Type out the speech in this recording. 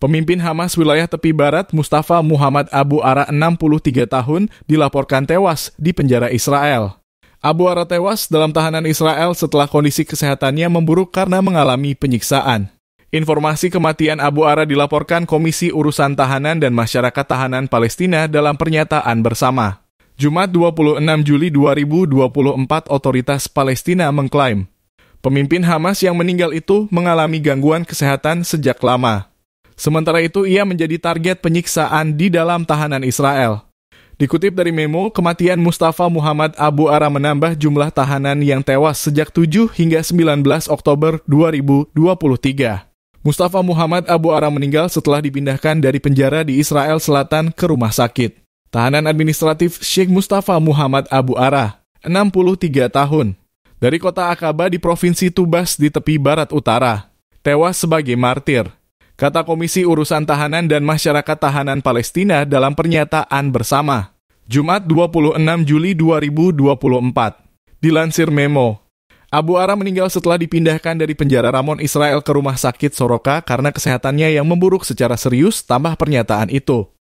Pemimpin Hamas wilayah tepi barat Mustafa Muhammad Abu Ara 63 tahun dilaporkan tewas di penjara Israel. Abu Ara tewas dalam tahanan Israel setelah kondisi kesehatannya memburuk karena mengalami penyiksaan. Informasi kematian Abu Ara dilaporkan Komisi Urusan Tahanan dan Masyarakat Tahanan Palestina dalam pernyataan bersama. Jumat 26 Juli 2024 otoritas Palestina mengklaim pemimpin Hamas yang meninggal itu mengalami gangguan kesehatan sejak lama. Sementara itu, ia menjadi target penyiksaan di dalam tahanan Israel. Dikutip dari memo, kematian Mustafa Muhammad Abu Ara menambah jumlah tahanan yang tewas sejak 7 hingga 19 Oktober 2023. Mustafa Muhammad Abu Ara meninggal setelah dipindahkan dari penjara di Israel Selatan ke rumah sakit. Tahanan administratif Sheikh Mustafa Muhammad Abu Ara, 63 tahun, dari kota Akaba di Provinsi Tubas di tepi barat utara, tewas sebagai martir kata Komisi Urusan Tahanan dan Masyarakat Tahanan Palestina dalam pernyataan bersama. Jumat 26 Juli 2024. Dilansir Memo, Abu Ara meninggal setelah dipindahkan dari penjara Ramon Israel ke rumah sakit Soroka karena kesehatannya yang memburuk secara serius, tambah pernyataan itu.